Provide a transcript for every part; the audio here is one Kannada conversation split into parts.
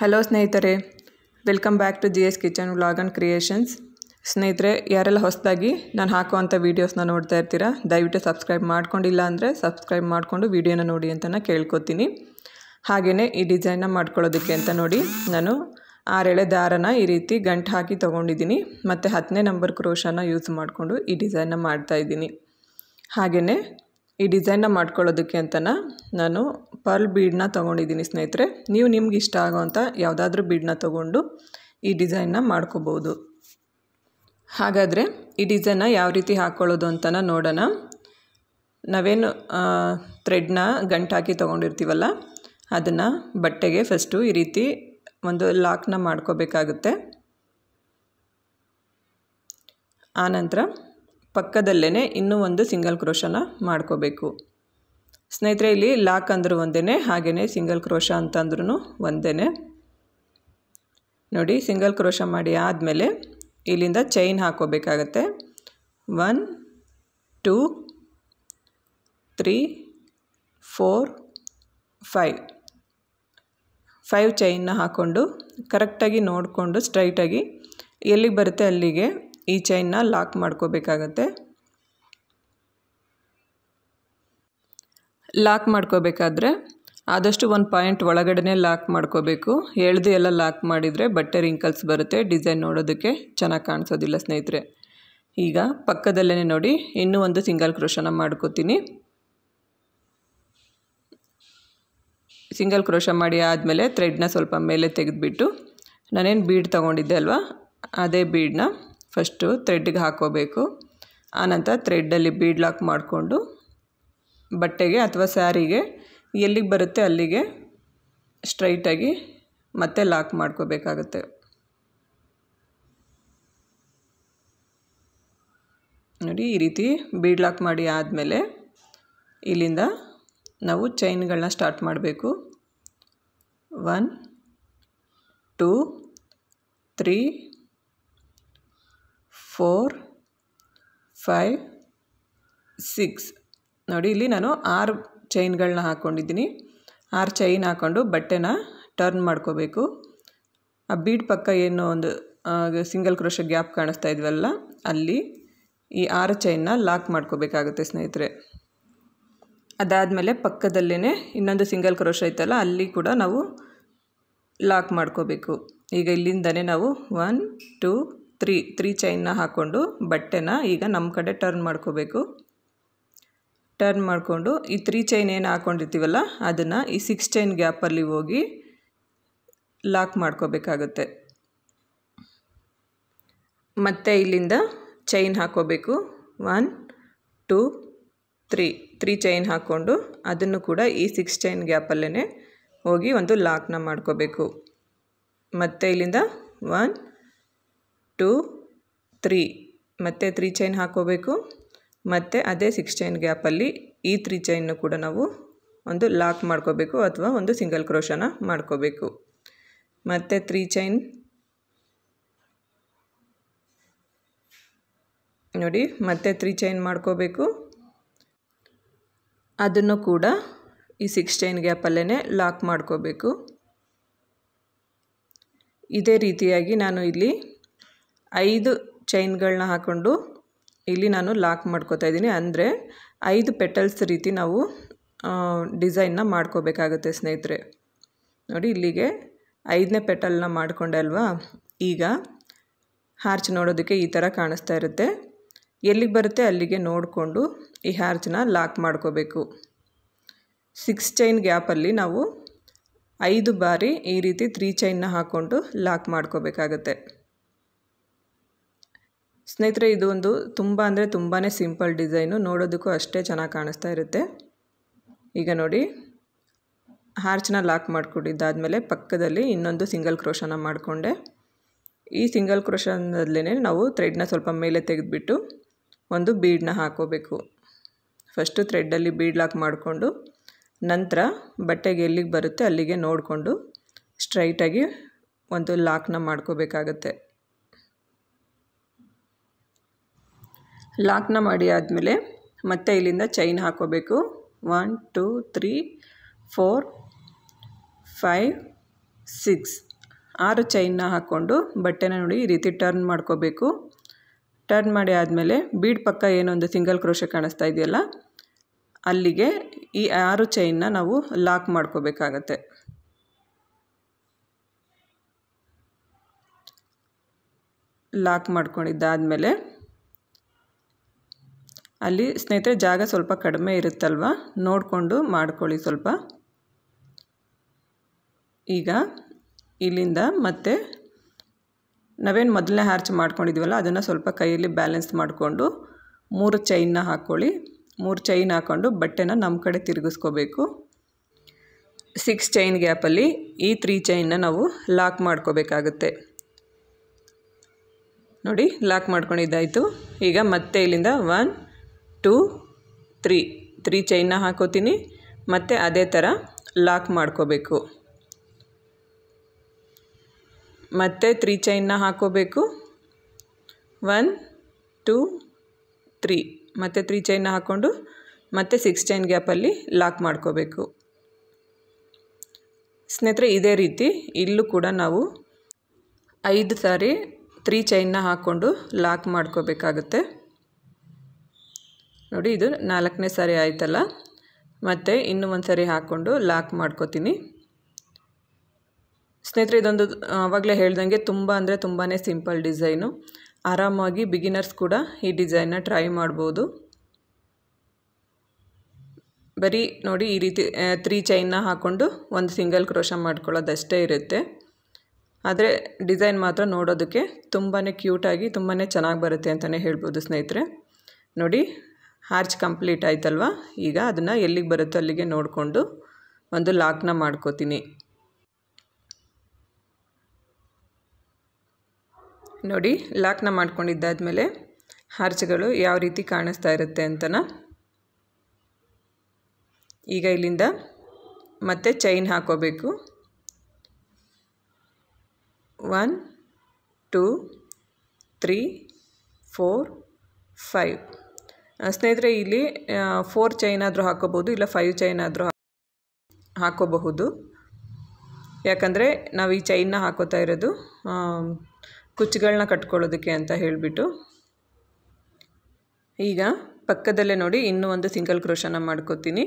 ಹಲೋ ಸ್ನೇಹಿತರೆ welcome back to G S kitchen vlog and creations ಸ್ನೇಹಿತರೆ ಯಾರೆಲ್ಲ ಹೊಸದಾಗಿ ನಾನು ಹಾಕುವಂಥ ವೀಡಿಯೋಸ್ನ ನೋಡ್ತಾ ಇರ್ತೀರಾ ದಯವಿಟ್ಟು ಸಬ್ಸ್ಕ್ರೈಬ್ ಮಾಡ್ಕೊಂಡಿಲ್ಲ ಅಂದರೆ ಸಬ್ಸ್ಕ್ರೈಬ್ ಮಾಡಿಕೊಂಡು ವೀಡಿಯೋನ ನೋಡಿ ಅಂತ ಕೇಳ್ಕೊತೀನಿ ಹಾಗೆಯೇ ಈ ಡಿಸೈನ್ನ ಮಾಡ್ಕೊಳ್ಳೋದಕ್ಕೆ ಅಂತ ನೋಡಿ ನಾನು ಆರೆಳೆ ದಾರನ ಈ ರೀತಿ ಗಂಟು ಹಾಕಿ ತೊಗೊಂಡಿದ್ದೀನಿ ಮತ್ತು ಹತ್ತನೇ ನಂಬರ್ ಕ್ರೋಶನ ಯೂಸ್ ಮಾಡಿಕೊಂಡು ಈ ಡಿಸೈನ್ನ ಮಾಡ್ತಾಯಿದ್ದೀನಿ ಹಾಗೆಯೇ ಈ ಡಿಸೈನ್ನ ಮಾಡ್ಕೊಳ್ಳೋದಕ್ಕೆ ಅಂತ ನಾನು ಪರ್ಲ್ ಬೀಡನ್ನ ತೊಗೊಂಡಿದ್ದೀನಿ ಸ್ನೇಹಿತರೆ ನೀವು ನಿಮ್ಗೆ ಇಷ್ಟ ಆಗೋವಂಥ ಯಾವುದಾದ್ರೂ ಬೀಡನ್ನ ತೊಗೊಂಡು ಈ ಡಿಸೈನ್ನ ಮಾಡ್ಕೋಬೋದು ಹಾಗಾದರೆ ಈ ಡಿಸೈನ್ನ ಯಾವ ರೀತಿ ಹಾಕ್ಕೊಳ್ಳೋದು ಅಂತನ ನೋಡೋಣ ನಾವೇನು ಥ್ರೆಡ್ನ ಗಂಟು ಹಾಕಿ ತೊಗೊಂಡಿರ್ತೀವಲ್ಲ ಅದನ್ನು ಬಟ್ಟೆಗೆ ಫಸ್ಟು ಈ ರೀತಿ ಒಂದು ಲಾಕ್ನ ಮಾಡ್ಕೋಬೇಕಾಗುತ್ತೆ ಆನಂತರ ಪಕ್ಕದಲ್ಲೇ ಇನ್ನೂ ಒಂದು ಸಿಂಗಲ್ ಕ್ರೋಶನ ಮಾಡ್ಕೋಬೇಕು ಸ್ನೇಹಿತರೆ ಇಲ್ಲಿ ಲಾಕ್ ಅಂದರೂ ಒಂದೇ ಹಾಗೆಯೇ ಸಿಂಗಲ್ ಕ್ರೋಶ ಅಂತಂದ್ರೂ ಒಂದೇ ನೋಡಿ ಸಿಂಗಲ್ ಕ್ರೋಶ ಮಾಡಿ ಆದಮೇಲೆ ಇಲ್ಲಿಂದ ಚೈನ್ ಹಾಕೋಬೇಕಾಗತ್ತೆ one two three four five five ಚೈನ್ನ ಹಾಕ್ಕೊಂಡು ಕರೆಕ್ಟಾಗಿ ನೋಡಿಕೊಂಡು ಸ್ಟ್ರೈಟಾಗಿ ಎಲ್ಲಿಗೆ ಬರುತ್ತೆ ಅಲ್ಲಿಗೆ ಈ ಚೈನ್ನ ಲಾಕ್ ಮಾಡ್ಕೋಬೇಕಾಗತ್ತೆ ಲಾಕ್ ಮಾಡ್ಕೋಬೇಕಾದ್ರೆ ಆದಷ್ಟು ಒಂದು ಪಾಯಿಂಟ್ ಒಳಗಡೆ ಲಾಕ್ ಮಾಡ್ಕೋಬೇಕು ಎಳ್ದು ಎಲ್ಲ ಲಾಕ್ ಮಾಡಿದರೆ ಬಟ್ಟೆ ರಿಂಕಲ್ಸ್ ಬರುತ್ತೆ ಡಿಸೈನ್ ನೋಡೋದಕ್ಕೆ ಚೆನ್ನಾಗಿ ಕಾಣಿಸೋದಿಲ್ಲ ಸ್ನೇಹಿತರೆ ಈಗ ಪಕ್ಕದಲ್ಲೇ ನೋಡಿ ಇನ್ನೂ ಒಂದು ಸಿಂಗಲ್ ಕ್ರೋಶನ ಮಾಡ್ಕೋತೀನಿ ಸಿಂಗಲ್ ಕ್ರೋಶ ಮಾಡಿ ಆದಮೇಲೆ ಥ್ರೆಡ್ನ ಸ್ವಲ್ಪ ಮೇಲೆ ತೆಗೆದುಬಿಟ್ಟು ನಾನೇನು ಬೀಡ್ ತೊಗೊಂಡಿದ್ದೆ ಅಲ್ವಾ ಅದೇ ಬೀಡನ್ನ ಫಸ್ಟು ಥ್ರೆಡ್ಗೆ ಹಾಕೋಬೇಕು ಆನಂತರ ಥ್ರೆಡ್ಡಲ್ಲಿ ಬೀಡ್ ಲಾಕ್ ಮಾಡಿಕೊಂಡು ಬಟ್ಟೆಗೆ ಅಥವಾ ಸ್ಯಾರಿಗೆ ಎಲ್ಲಿಗೆ ಬರುತ್ತೆ ಅಲ್ಲಿಗೆ ಸ್ಟ್ರೈಟಾಗಿ ಮತ್ತೆ ಲಾಕ್ ಮಾಡ್ಕೋಬೇಕಾಗುತ್ತೆ ನೋಡಿ ಈ ರೀತಿ ಬೀಡ್ ಲಾಕ್ ಮಾಡಿ ಆದಮೇಲೆ ಇಲ್ಲಿಂದ ನಾವು ಚೈನ್ಗಳನ್ನ ಸ್ಟಾರ್ಟ್ ಮಾಡಬೇಕು one two three four five six ನೋಡಿ ಇಲ್ಲಿ ನಾನು ಆರು ಚೈನ್ಗಳನ್ನ ಹಾಕ್ಕೊಂಡಿದ್ದೀನಿ ಆರು ಚೈನ್ ಹಾಕ್ಕೊಂಡು ಬಟ್ಟೆನ ಟರ್ನ್ ಮಾಡ್ಕೋಬೇಕು ಆ ಬೀಡ್ ಪಕ್ಕ ಏನೋ ಒಂದು ಸಿಂಗಲ್ ಕ್ರೋಶ ಗ್ಯಾಪ್ ಕಾಣಿಸ್ತಾ ಇದ್ವಲ್ಲ ಅಲ್ಲಿ ಈ ಆರು ಚೈನ್ನ ಲಾಕ್ ಮಾಡ್ಕೋಬೇಕಾಗುತ್ತೆ ಸ್ನೇಹಿತರೆ ಅದಾದಮೇಲೆ ಪಕ್ಕದಲ್ಲೇ ಇನ್ನೊಂದು ಸಿಂಗಲ್ ಕ್ರೋಶ ಐತಲ್ಲ ಅಲ್ಲಿ ಕೂಡ ನಾವು ಲಾಕ್ ಮಾಡ್ಕೋಬೇಕು ಈಗ ಇಲ್ಲಿಂದನೇ ನಾವು ಒನ್ ಟೂ ತ್ರೀ ತ್ರೀ ಚೈನ್ನ ಹಾಕ್ಕೊಂಡು ಬಟ್ಟೆನ ಈಗ ನಮ್ಮ ಕಡೆ ಟರ್ನ್ ಮಾಡ್ಕೋಬೇಕು ಟರ್ನ್ ಮಾಡಿಕೊಂಡು ಈ ತ್ರೀ ಚೈನ್ ಏನು ಹಾಕ್ಕೊಂಡಿರ್ತೀವಲ್ಲ ಅದನ್ನು ಈ ಸಿಕ್ಸ್ ಚೈನ್ ಗ್ಯಾಪಲ್ಲಿ ಹೋಗಿ ಲಾಕ್ ಮಾಡ್ಕೋಬೇಕಾಗತ್ತೆ ಮತ್ತು ಇಲ್ಲಿಂದ ಚೈನ್ ಹಾಕ್ಕೋಬೇಕು one two three three chain ಹಾಕ್ಕೊಂಡು ಅದನ್ನು ಕೂಡ ಈ ಸಿಕ್ಸ್ ಚೈನ್ ಗ್ಯಾಪಲ್ಲೇ ಹೋಗಿ ಒಂದು ಲಾಕ್ನ ಮಾಡ್ಕೋಬೇಕು ಮತ್ತು ಇಲ್ಲಿಂದ ಒನ್ ಟು ತ್ರೀ ಮತ್ತು ತ್ರೀ ಚೈನ್ ಹಾಕೋಬೇಕು ಮತ್ತು ಅದೇ ಸಿಕ್ಸ್ ಚೈನ್ ಗ್ಯಾಪಲ್ಲಿ ಈ ತ್ರೀ ಚೈನ್ನು ಕೂಡ ನಾವು ಒಂದು ಲಾಕ್ ಮಾಡ್ಕೋಬೇಕು ಅಥವಾ ಒಂದು ಸಿಂಗಲ್ ಕ್ರೋಶನ ಮಾಡ್ಕೋಬೇಕು ಮತ್ತು ತ್ರೀ ಚೈನ್ ನೋಡಿ ಮತ್ತೆ ತ್ರೀ ಚೈನ್ ಮಾಡ್ಕೋಬೇಕು ಅದನ್ನು ಕೂಡ ಈ ಸಿಕ್ಸ್ ಚೈನ್ ಗ್ಯಾಪಲ್ಲೇ ಲಾಕ್ ಮಾಡ್ಕೋಬೇಕು ಇದೇ ರೀತಿಯಾಗಿ ನಾನು ಇಲ್ಲಿ ಐದು ಚೈನ್ಗಳನ್ನ ಹಾಕ್ಕೊಂಡು ಇಲ್ಲಿ ನಾನು ಲಾಕ್ ಮಾಡ್ಕೋತಾ ಇದ್ದೀನಿ ಅಂದರೆ ಐದು ಪೆಟಲ್ಸ್ ರೀತಿ ನಾವು ಡಿಸೈನ್ನ ಮಾಡ್ಕೋಬೇಕಾಗುತ್ತೆ ಸ್ನೇಹಿತರೆ ನೋಡಿ ಇಲ್ಲಿಗೆ ಐದನೇ ಪೆಟಲ್ನ ಮಾಡಿಕೊಂಡೆ ಅಲ್ವಾ ಈಗ ಹಾರ್ಚ್ ನೋಡೋದಕ್ಕೆ ಈ ಥರ ಕಾಣಿಸ್ತಾ ಇರುತ್ತೆ ಎಲ್ಲಿಗೆ ಬರುತ್ತೆ ಅಲ್ಲಿಗೆ ನೋಡಿಕೊಂಡು ಈ ಹಾರ್ಚನ್ನ ಲಾಕ್ ಮಾಡ್ಕೋಬೇಕು ಸಿಕ್ಸ್ ಚೈನ್ ಗ್ಯಾಪಲ್ಲಿ ನಾವು ಐದು ಬಾರಿ ಈ ರೀತಿ ತ್ರೀ ಚೈನ್ನ ಹಾಕ್ಕೊಂಡು ಲಾಕ್ ಮಾಡ್ಕೋಬೇಕಾಗತ್ತೆ ಸ್ನೇಹಿತರೆ ಇದು ಒಂದು ತುಂಬ ಅಂದರೆ ತುಂಬಾ ಸಿಂಪಲ್ ಡಿಸೈನು ನೋಡೋದಕ್ಕೂ ಅಷ್ಟೇ ಚೆನ್ನಾಗಿ ಕಾಣಿಸ್ತಾ ಇರುತ್ತೆ ಈಗ ನೋಡಿ ಹಾರ್ಚನ್ನ ಲಾಕ್ ಮೇಲೆ ಪಕ್ಕದಲ್ಲಿ ಇನ್ನೊಂದು ಸಿಂಗಲ್ ಕ್ರೋಶನ ಮಾಡಿಕೊಂಡೆ ಈ ಸಿಂಗಲ್ ಕ್ರೋಶನದಲ್ಲೇ ನಾವು ಥ್ರೆಡ್ನ ಸ್ವಲ್ಪ ಮೇಲೆ ತೆಗೆದುಬಿಟ್ಟು ಒಂದು ಬೀಡನ್ನ ಹಾಕೋಬೇಕು ಫಸ್ಟು ಥ್ರೆಡ್ಡಲ್ಲಿ ಬೀಡ್ ಲಾಕ್ ಮಾಡಿಕೊಂಡು ನಂತರ ಬಟ್ಟೆಗೆ ಎಲ್ಲಿಗೆ ಬರುತ್ತೆ ಅಲ್ಲಿಗೆ ನೋಡಿಕೊಂಡು ಸ್ಟ್ರೈಟಾಗಿ ಒಂದು ಲಾಕ್ನ ಮಾಡ್ಕೋಬೇಕಾಗತ್ತೆ ಲಾಕ್ನ ಮಾಡಿ ಆದಮೇಲೆ ಮತ್ತೆ ಇಲ್ಲಿಂದ ಚೈನ್ ಹಾಕೋಬೇಕು one two three four five six ಆರು ಚೈನ್ನ ಹಾಕ್ಕೊಂಡು ಬಟ್ಟೆನ ನೋಡಿ ಈ ರೀತಿ ಟರ್ನ್ ಮಾಡ್ಕೋಬೇಕು ಟರ್ನ್ ಮಾಡಿ ಆದಮೇಲೆ ಬೀಡ್ ಪಕ್ಕ ಏನೊಂದು ಸಿಂಗಲ್ ಕ್ರೋಶೆ ಕಾಣಿಸ್ತಾ ಇದೆಯಲ್ಲ ಅಲ್ಲಿಗೆ ಈ ಆರು ಚೈನ್ನ ನಾವು ಲಾಕ್ ಮಾಡ್ಕೋಬೇಕಾಗತ್ತೆ ಲಾಕ್ ಮಾಡ್ಕೊಂಡಿದ್ದಾದಮೇಲೆ ಅಲ್ಲಿ ಸ್ನೇಹಿತರೆ ಜಾಗ ಸ್ವಲ್ಪ ಕಡಿಮೆ ಇರುತ್ತಲ್ವ ನೋಡಿಕೊಂಡು ಮಾಡ್ಕೊಳ್ಳಿ ಸ್ವಲ್ಪ ಈಗ ಇಲ್ಲಿಂದ ಮತ್ತೆ ನಾವೇನು ಮೊದಲನೇ ಹಾರ್ಚ್ ಮಾಡ್ಕೊಂಡಿದ್ದೀವಲ್ಲ ಅದನ್ನು ಸ್ವಲ್ಪ ಕೈಯಲ್ಲಿ ಬ್ಯಾಲೆನ್ಸ್ ಮಾಡಿಕೊಂಡು ಮೂರು ಚೈನ್ನ ಹಾಕ್ಕೊಳ್ಳಿ ಮೂರು ಚೈನ್ ಹಾಕ್ಕೊಂಡು ಬಟ್ಟೆನ ನಮ್ಮ ಕಡೆ ತಿರುಗಿಸ್ಕೋಬೇಕು ಸಿಕ್ಸ್ ಚೈನ್ ಗ್ಯಾಪಲ್ಲಿ ಈ ತ್ರೀ ಚೈನ್ನ ನಾವು ಲಾಕ್ ಮಾಡ್ಕೋಬೇಕಾಗುತ್ತೆ ನೋಡಿ ಲಾಕ್ ಮಾಡ್ಕೊಂಡಿದ್ದಾಯಿತು ಈಗ ಮತ್ತೆ ಇಲ್ಲಿಂದ ಒನ್ ಟು ತ್ರೀ ತ್ರೀ ಚೈನ್ನ ಹಾಕೋತೀನಿ ಮತ್ತು ಅದೇ ಥರ ಲಾಕ್ ಮಾಡ್ಕೋಬೇಕು ಮತ್ತೆ ತ್ರೀ ಚೈನ್ನ ಹಾಕೋಬೇಕು ಒನ್ ಟೂ ತ್ರೀ ಮತ್ತು ತ್ರೀ ಚೈನ್ನ ಹಾಕ್ಕೊಂಡು ಮತ್ತೆ ಸಿಕ್ಸ್ ಚೈನ್ ಗ್ಯಾಪಲ್ಲಿ ಲಾಕ್ ಮಾಡ್ಕೋಬೇಕು ಸ್ನೇಹಿತರೆ ಇದೇ ರೀತಿ ಇಲ್ಲೂ ಕೂಡ ನಾವು ಐದು ಸಾರಿ ತ್ರೀ ಚೈನ್ನ ಹಾಕ್ಕೊಂಡು ಲಾಕ್ ಮಾಡ್ಕೋಬೇಕಾಗುತ್ತೆ ನೋಡಿ ಇದು ನಾಲ್ಕನೇ ಸಾರಿ ಆಯಿತಲ್ಲ ಮತ್ತು ಇನ್ನೂ ಒಂದು ಸಾರಿ ಹಾಕ್ಕೊಂಡು ಲಾಕ್ ಮಾಡ್ಕೋತೀನಿ ಸ್ನೇಹಿತರೆ ಇದೊಂದು ಆವಾಗಲೇ ಹೇಳ್ದಂಗೆ ತುಂಬ ಅಂದರೆ ತುಂಬಾ ಸಿಂಪಲ್ ಡಿಸೈನು ಆರಾಮಾಗಿ ಬಿಗಿನರ್ಸ್ ಕೂಡ ಈ ಡಿಸೈನ್ನ ಟ್ರೈ ಮಾಡ್ಬೋದು ಬರೀ ನೋಡಿ ಈ ರೀತಿ ತ್ರೀ ಚೈನ್ನ ಹಾಕ್ಕೊಂಡು ಒಂದು ಸಿಂಗಲ್ ಕ್ರೋಶ ಮಾಡ್ಕೊಳ್ಳೋದಷ್ಟೇ ಇರುತ್ತೆ ಆದರೆ ಡಿಸೈನ್ ಮಾತ್ರ ನೋಡೋದಕ್ಕೆ ತುಂಬಾ ಕ್ಯೂಟಾಗಿ ತುಂಬಾ ಚೆನ್ನಾಗಿ ಬರುತ್ತೆ ಅಂತಲೇ ಹೇಳ್ಬೋದು ಸ್ನೇಹಿತರೆ ನೋಡಿ ಹಾರ್ಚ್ ಕಂಪ್ಲೀಟ್ ಆಯ್ತಲ್ವ ಈಗ ಅದನ್ನು ಎಲ್ಲಿಗೆ ಬರುತ್ತೋ ಅಲ್ಲಿಗೆ ನೋಡಿಕೊಂಡು ಒಂದು ಲಾಕ್ನ ಮಾಡ್ಕೋತೀನಿ ನೋಡಿ ಲಾಕ್ನ ಮಾಡ್ಕೊಂಡಿದ್ದಾದಮೇಲೆ ಹಾರ್ಚ್ಗಳು ಯಾವ ರೀತಿ ಕಾಣಿಸ್ತಾ ಇರುತ್ತೆ ಅಂತನ ಈಗ ಇಲ್ಲಿಂದ ಮತ್ತೆ ಚೈನ್ ಹಾಕೋಬೇಕು one two three four five ಸ್ನೇಹಿತರೆ ಇಲ್ಲಿ ಫೋರ್ ಚೈನ್ ಆದರೂ ಹಾಕೋಬೋದು ಇಲ್ಲ ಫೈವ್ ಚೈನ್ ಆದರೂ ಹಾಕೋಬಹುದು ಯಾಕಂದರೆ ನಾವು ಈ ಚೈನ್ನ ಹಾಕೋತಾ ಇರೋದು ಕುಚ್ಚುಗಳನ್ನ ಕಟ್ಕೊಳ್ಳೋದಕ್ಕೆ ಅಂತ ಹೇಳಿಬಿಟ್ಟು ಈಗ ಪಕ್ಕದಲ್ಲೇ ನೋಡಿ ಇನ್ನೂ ಒಂದು ಸಿಂಗಲ್ ಕ್ರೋಶನ ಮಾಡ್ಕೋತೀನಿ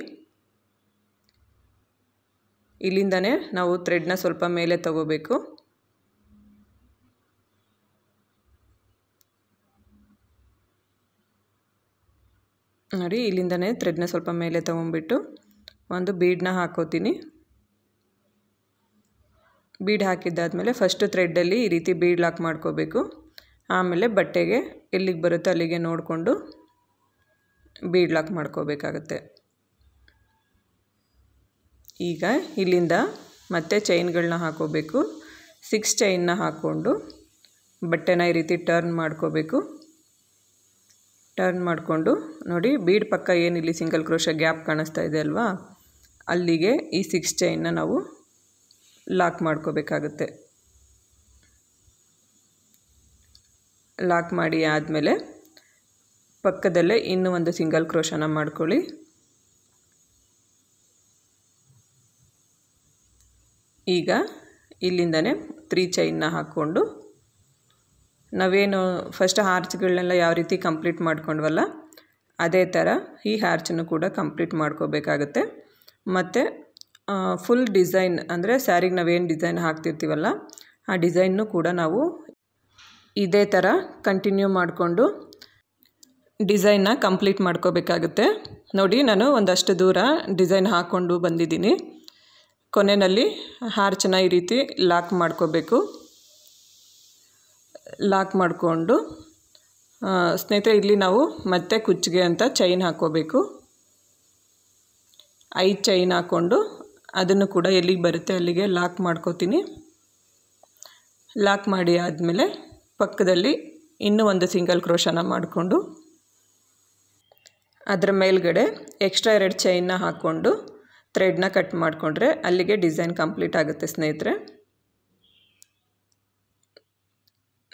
ಇಲ್ಲಿಂದನೇ ನಾವು ಥ್ರೆಡ್ನ ಸ್ವಲ್ಪ ಮೇಲೆ ತಗೋಬೇಕು ನೋಡಿ ಇಲ್ಲಿಂದನೇ ಥ್ರೆಡ್ನ ಸ್ವಲ್ಪ ಮೇಲೆ ತೊಗೊಂಬಿಟ್ಟು ಒಂದು ಬೀಡನ್ನ ಹಾಕೋತೀನಿ ಬೀಡ್ ಹಾಕಿದ್ದಾದಮೇಲೆ ಫಸ್ಟ್ ಥ್ರೆಡ್ಡಲ್ಲಿ ಈ ರೀತಿ ಬೀಡ್ ಲಾಕ್ ಮಾಡ್ಕೋಬೇಕು ಆಮೇಲೆ ಬಟ್ಟೆಗೆ ಎಲ್ಲಿಗೆ ಬರುತ್ತೋ ಅಲ್ಲಿಗೆ ನೋಡಿಕೊಂಡು ಬೀಡ್ ಲಾಕ್ ಮಾಡ್ಕೋಬೇಕಾಗತ್ತೆ ಈಗ ಇಲ್ಲಿಂದ ಮತ್ತೆ ಚೈನ್ಗಳನ್ನ ಹಾಕೋಬೇಕು ಸಿಕ್ಸ್ ಚೈನ್ನ ಹಾಕ್ಕೊಂಡು ಬಟ್ಟೆನ ಈ ರೀತಿ ಟರ್ನ್ ಮಾಡ್ಕೋಬೇಕು ಟರ್ನ್ ಮಾಡಿಕೊಂಡು ನೋಡಿ ಬೀಡ್ ಪಕ್ಕ ಏನಿಲ್ಲಿ ಸಿಂಗಲ್ ಕ್ರೋಶ ಗ್ಯಾಪ್ ಕಾಣಿಸ್ತಾ ಇದೆ ಅಲ್ವಾ ಅಲ್ಲಿಗೆ ಈ ಸಿಕ್ಸ್ ಚೈನ್ನ ನಾವು ಲಾಕ್ ಮಾಡ್ಕೋಬೇಕಾಗುತ್ತೆ ಲಾಕ್ ಮಾಡಿ ಆದಮೇಲೆ ಪಕ್ಕದಲ್ಲೇ ಇನ್ನೂ ಒಂದು ಸಿಂಗಲ್ ಕ್ರೋಶನ ಮಾಡ್ಕೊಳ್ಳಿ ಈಗ ಇಲ್ಲಿಂದನೇ ತ್ರೀ ಚೈನ್ನ ಹಾಕ್ಕೊಂಡು ನಾವೇನು ಫಸ್ಟ್ ಹಾರ್ಚ್ಗಳ್ನೆಲ್ಲ ಯಾವ ರೀತಿ ಕಂಪ್ಲೀಟ್ ಮಾಡ್ಕೊಂಡ್ವಲ್ಲ ಅದೇ ಥರ ಈ ಹಾರ್ಚನ್ನು ಕೂಡ ಕಂಪ್ಲೀಟ್ ಮಾಡ್ಕೋಬೇಕಾಗತ್ತೆ ಮತ್ತು ಫುಲ್ ಡಿಸೈನ್ ಅಂದರೆ ಸ್ಯಾರಿಗೆ ನಾವೇನು ಡಿಸೈನ್ ಹಾಕ್ತಿರ್ತೀವಲ್ಲ ಆ ಡಿಸೈನ್ನು ಕೂಡ ನಾವು ಇದೇ ಥರ ಕಂಟಿನ್ಯೂ ಮಾಡಿಕೊಂಡು ಡಿಸೈನ್ನ ಕಂಪ್ಲೀಟ್ ಮಾಡ್ಕೋಬೇಕಾಗುತ್ತೆ ನೋಡಿ ನಾನು ಒಂದಷ್ಟು ದೂರ ಡಿಸೈನ್ ಹಾಕ್ಕೊಂಡು ಬಂದಿದ್ದೀನಿ ಕೊನೆಯಲ್ಲಿ ಹಾರ್ಚನ್ನ ಈ ರೀತಿ ಲಾಕ್ ಮಾಡ್ಕೋಬೇಕು ಲಾಕ್ ಮಾಡಿಕೊಂಡು ಸ್ನೇಹಿತರೆ ಇಲ್ಲಿ ನಾವು ಮತ್ತೆ ಕುಚ್ಚಿಗೆ ಅಂತ ಚೈನ್ ಹಾಕ್ಕೋಬೇಕು ಐದು ಚೈನ್ ಹಾಕ್ಕೊಂಡು ಅದನ್ನು ಕೂಡ ಎಲ್ಲಿಗೆ ಬರುತ್ತೆ ಅಲ್ಲಿಗೆ ಲಾಕ್ ಮಾಡ್ಕೋತೀನಿ ಲಾಕ್ ಮಾಡಿ ಆದಮೇಲೆ ಪಕ್ಕದಲ್ಲಿ ಇನ್ನೂ ಒಂದು ಸಿಂಗಲ್ ಕ್ರೋಶನ ಮಾಡಿಕೊಂಡು ಅದರ ಮೇಲ್ಗಡೆ ಎಕ್ಸ್ಟ್ರಾ ಎರಡು ಚೈನ್ನ ಹಾಕ್ಕೊಂಡು ಥ್ರೆಡ್ನ ಕಟ್ ಮಾಡಿಕೊಂಡ್ರೆ ಅಲ್ಲಿಗೆ ಡಿಸೈನ್ ಕಂಪ್ಲೀಟ್ ಆಗುತ್ತೆ ಸ್ನೇಹಿತರೆ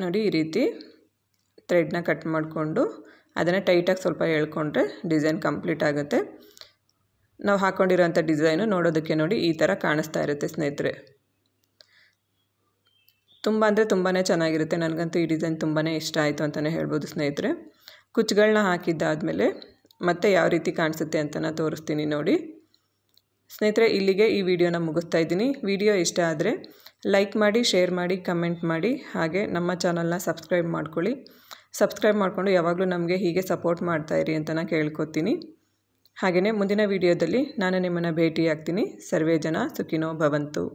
ನೋಡಿ ಈ ರೀತಿ ಥ್ರೆಡ್ನ ಕಟ್ ಮಾಡಿಕೊಂಡು ಅದನ್ನು ಟೈಟಾಗಿ ಸ್ವಲ್ಪ ಹೇಳ್ಕೊಂಡ್ರೆ ಡಿಸೈನ್ ಕಂಪ್ಲೀಟ್ ಆಗುತ್ತೆ ನಾವು ಹಾಕ್ಕೊಂಡಿರೋಂಥ ಡಿಸೈನು ನೋಡೋದಕ್ಕೆ ನೋಡಿ ಈ ಥರ ಕಾಣಿಸ್ತಾ ಇರುತ್ತೆ ಸ್ನೇಹಿತರೆ ತುಂಬ ಅಂದರೆ ತುಂಬಾ ಚೆನ್ನಾಗಿರುತ್ತೆ ನನಗಂತೂ ಈ ಡಿಸೈನ್ ತುಂಬಾ ಇಷ್ಟ ಆಯಿತು ಅಂತಲೇ ಹೇಳ್ಬೋದು ಸ್ನೇಹಿತರೆ ಕುಚ್ಚುಗಳನ್ನ ಹಾಕಿದ್ದಾದಮೇಲೆ ಮತ್ತೆ ಯಾವ ರೀತಿ ಕಾಣಿಸುತ್ತೆ ಅಂತ ನಾನು ತೋರಿಸ್ತೀನಿ ನೋಡಿ ಸ್ನೇಹಿತರೆ ಇಲ್ಲಿಗೆ ಈ ವಿಡಿಯೋನ ಮುಗಿಸ್ತಾ ಇದ್ದೀನಿ ವಿಡಿಯೋ ಇಷ್ಟ ಆದರೆ ಲೈಕ್ ಮಾಡಿ ಶೇರ್ ಮಾಡಿ ಕಮೆಂಟ್ ಮಾಡಿ ಹಾಗೆ ನಮ್ಮ ಚಾನಲ್ನ ಸಬ್ಸ್ಕ್ರೈಬ್ ಮಾಡ್ಕೊಳ್ಳಿ ಸಬ್ಸ್ಕ್ರೈಬ್ ಮಾಡಿಕೊಂಡು ಯಾವಾಗಲೂ ನಮಗೆ ಹೀಗೆ ಸಪೋರ್ಟ್ ಮಾಡ್ತಾಯಿರಿ ಅಂತ ನಾನು ಕೇಳ್ಕೊತೀನಿ ಹಾಗೆಯೇ ಮುಂದಿನ ವಿಡಿಯೋದಲ್ಲಿ ನಾನು ನಿಮ್ಮನ್ನು ಭೇಟಿಯಾಗ್ತೀನಿ ಸರ್ವೇ ಜನ ಸುಖಿನೋ ಭವಂತು